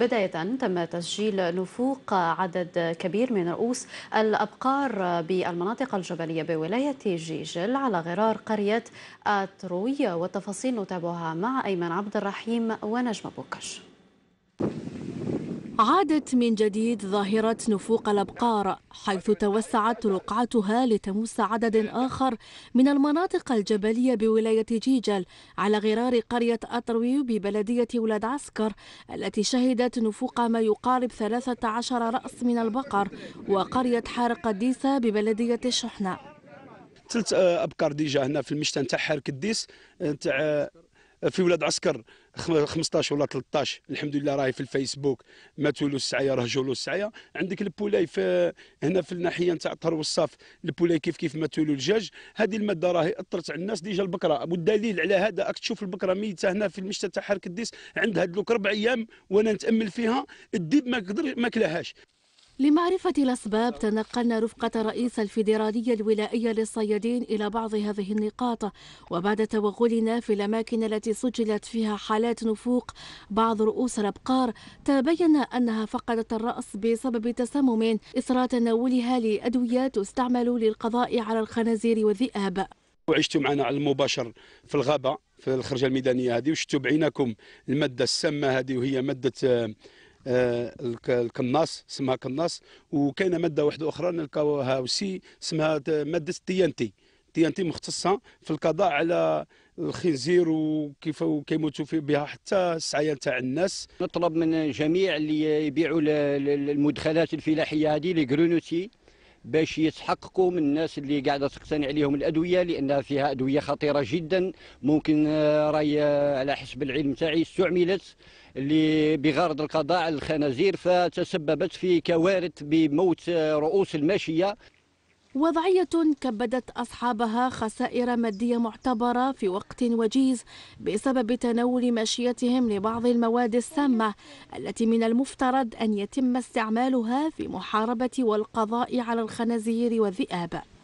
بداية تم تسجيل نفوق عدد كبير من رؤوس الأبقار بالمناطق الجبلية بولاية جيجل على غرار قرية آتروي والتفاصيل نتابعها مع أيمن عبد الرحيم ونجم بوكش عادت من جديد ظاهرة نفوق الأبقار حيث توسعت رقعتها لتمس عدد آخر من المناطق الجبلية بولاية جيجل على غرار قرية أطروي ببلدية ولاد عسكر التي شهدت نفوق ما يقارب 13 رأس من البقر وقرية حار قديسة ببلدية الشحنة آه، ثلاث أبقار ديجا هنا في المشتى نتاع حار قديس آه، نتاع آه، في ولاد عسكر 15 ولا 13 الحمد لله راهي في الفيسبوك ماتوا له السعيه رهجوا له السعيه عندك البولاي في هنا في الناحيه نتاع طهر والصاف البولاي كيف كيف ماتوا له الدجاج هذه الماده راهي اثرت على الناس ديجا البكره والدليل على هذا راك تشوف البكره ميته هنا في المشتى تاع حركه الديس عندها دوك اربع ايام وانا نتامل فيها الديب ما قدر ما كلاهاش لمعرفة الأسباب تنقلنا رفقة رئيس الفيدرالية الولائية للصيادين إلى بعض هذه النقاط وبعد توغلنا في الأماكن التي سجلت فيها حالات نفوق بعض رؤوس الأبقار تبين أنها فقدت الرأس بسبب تسمم إثر تناولها لأدوية تستعمل للقضاء على الخنازير والذئاب وعشتوا معنا على المباشر في الغابة في الخرجة الميدانية هذه وشتوا بعينكم المادة السامة هذه وهي مادة آه، آه، الكناص اسمها كناص وكاينه ماده واحده اخرى نلقاوها وسي اسمها ماده تي ان تي تي ان تي مختصه في القضاء على الخنزير وكيف كيموتوا بها حتى السعايه تاع الناس نطلب من جميع اللي يبيعوا المدخلات الفلاحيه هذه لي باش يتحققوا من الناس اللي قاعده تقتنع عليهم الادويه لانها فيها ادويه خطيره جدا ممكن آه، راي آه، على حسب العلم تاعي استعملت اللي بغرض القضاء على الخنازير فتسببت في كوارث بموت آه، رؤوس الماشيه وضعية كبدت أصحابها خسائر مادية معتبرة في وقت وجيز بسبب تناول ماشيتهم لبعض المواد السامة التي من المفترض أن يتم استعمالها في محاربة والقضاء على الخنازير والذئاب